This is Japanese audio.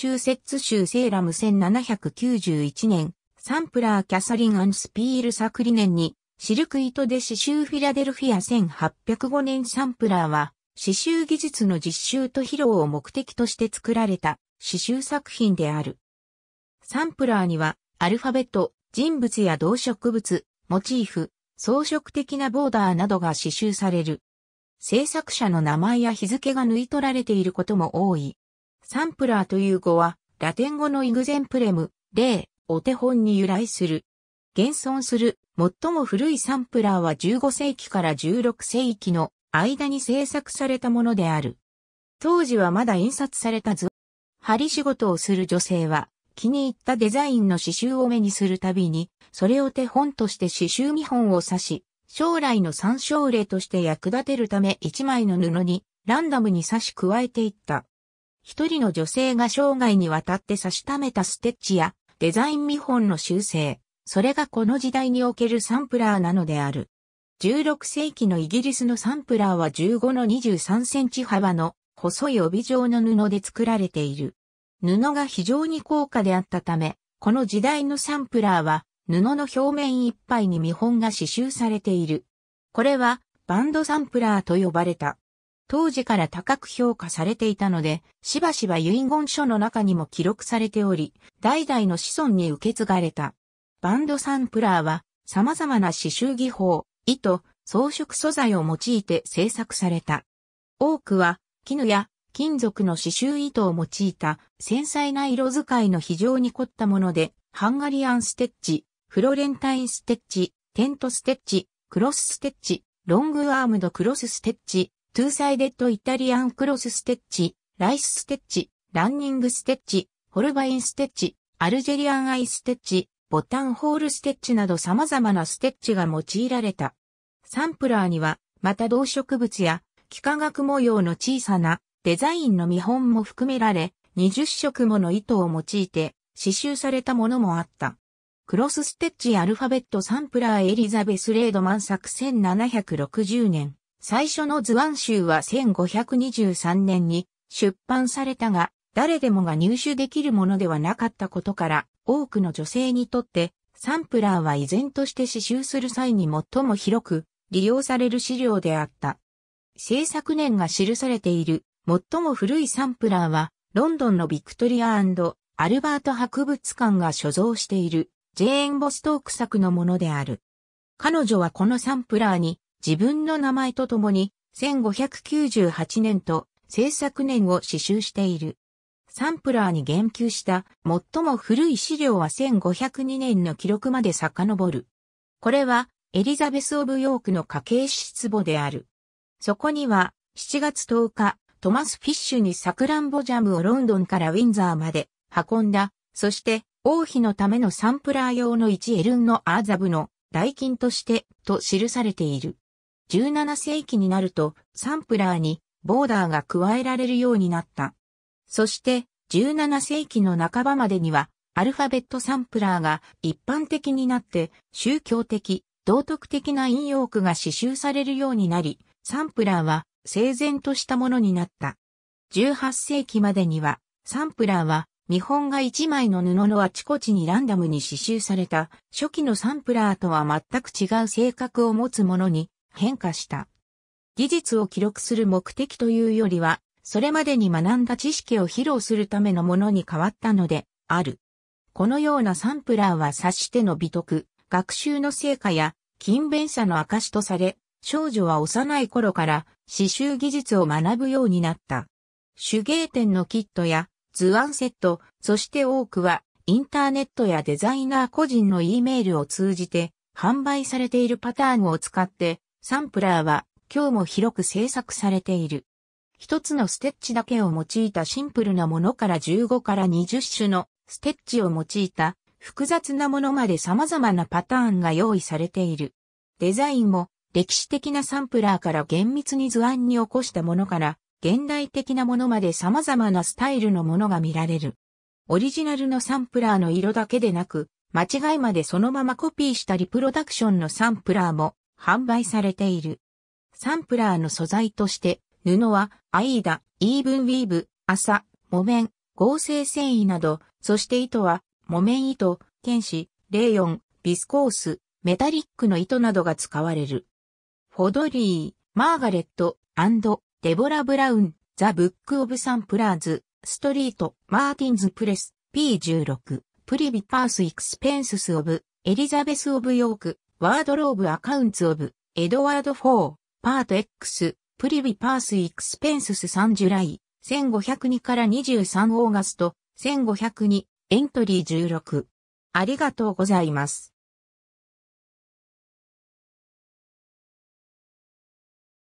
チューセッツ州セーラム1791年、サンプラー・キャサリン・スピール作理念に、シルク糸で刺繍フィラデルフィア1805年サンプラーは、刺繍技術の実習と披露を目的として作られた刺繍作品である。サンプラーには、アルファベット、人物や動植物、モチーフ、装飾的なボーダーなどが刺繍される。制作者の名前や日付が縫い取られていることも多い。サンプラーという語は、ラテン語のイグゼンプレム、例、お手本に由来する。現存する、最も古いサンプラーは15世紀から16世紀の間に制作されたものである。当時はまだ印刷された図。針仕事をする女性は、気に入ったデザインの刺繍を目にするたびに、それを手本として刺繍見本を刺し、将来の参照例として役立てるため一枚の布にランダムに刺し加えていった。一人の女性が生涯にわたって差し溜めたステッチやデザイン見本の修正、それがこの時代におけるサンプラーなのである。16世紀のイギリスのサンプラーは15の23センチ幅の細い帯状の布で作られている。布が非常に高価であったため、この時代のサンプラーは布の表面いっぱいに見本が刺繍されている。これはバンドサンプラーと呼ばれた。当時から高く評価されていたので、しばしば遺言書の中にも記録されており、代々の子孫に受け継がれた。バンドサンプラーは、様々な刺繍技法、糸、装飾素材を用いて制作された。多くは、絹や金属の刺繍糸を用いた繊細な色使いの非常に凝ったもので、ハンガリアンステッチ、フロレンタインステッチ、テントステッチ、クロスステッチ、ロングアームドクロスステッチ、トゥーサイデッドイタリアンクロスステッチ、ライスステッチ、ランニングステッチ、ホルバインステッチ、アルジェリアンアイステッチ、ボタンホールステッチなど様々なステッチが用いられた。サンプラーには、また動植物や幾何学模様の小さなデザインの見本も含められ、20色もの糸を用いて刺繍されたものもあった。クロスステッチアルファベットサンプラーエリザベス・レードマン作1760年。最初の図案集は1523年に出版されたが、誰でもが入手できるものではなかったことから、多くの女性にとって、サンプラーは依然として刺繍する際に最も広く利用される資料であった。制作年が記されている最も古いサンプラーは、ロンドンのビクトリアアルバート博物館が所蔵しているジェーン・ボストーク作のものである。彼女はこのサンプラーに自分の名前とともに、1598年と制作年を刺繍している。サンプラーに言及した最も古い資料は1502年の記録まで遡る。これはエリザベス・オブ・ヨークの家系出母である。そこには7月10日、トマス・フィッシュにサクランボジャムをロンドンからウィンザーまで運んだ、そして王妃のためのサンプラー用の1エルンのアーザブの代金としてと記されている。17世紀になるとサンプラーにボーダーが加えられるようになった。そして17世紀の半ばまでにはアルファベットサンプラーが一般的になって宗教的、道徳的な引用句が刺繍されるようになり、サンプラーは整然としたものになった。18世紀までにはサンプラーは見本が1枚の布のあちこちにランダムに刺繍された初期のサンプラーとは全く違う性格を持つものに変化した。技術を記録する目的というよりは、それまでに学んだ知識を披露するためのものに変わったので、ある。このようなサンプラーは察しての美徳、学習の成果や勤勉さの証とされ、少女は幼い頃から刺繍技術を学ぶようになった。手芸店のキットや図案セット、そして多くはインターネットやデザイナー個人の E メールを通じて販売されているパターンを使ってサンプラーは今日も広く製作されている。一つのステッチだけを用いたシンプルなものから15から20種のステッチを用いた複雑なものまで様々なパターンが用意されている。デザインも歴史的なサンプラーから厳密に図案に起こしたものから現代的なものまで様々なスタイルのものが見られる。オリジナルのサンプラーの色だけでなく、間違いまでそのままコピーしたリプロダクションのサンプラーも販売されている。サンプラーの素材として、布は、アイーダ、イーブンウィーブ、麻、木綿、合成繊維など、そして糸は、木綿糸、剣士、レーヨン、ビスコース、メタリックの糸などが使われる。フォドリー、マーガレット、デボラ・ブラウン、ザ・ブック・オブ・サンプラーズ、ストリート、マーティンズ・プレス、P16、プリビ・パース・エクスペンスス・オブ、エリザベス・オブ・ヨーク、ワードローブアカウンツオブ、エドワード・フォー、パート X、プリビパース・イクスペンスス3ジュライ、1502から23オーガスト、1502、エントリー16。ありがとうございます。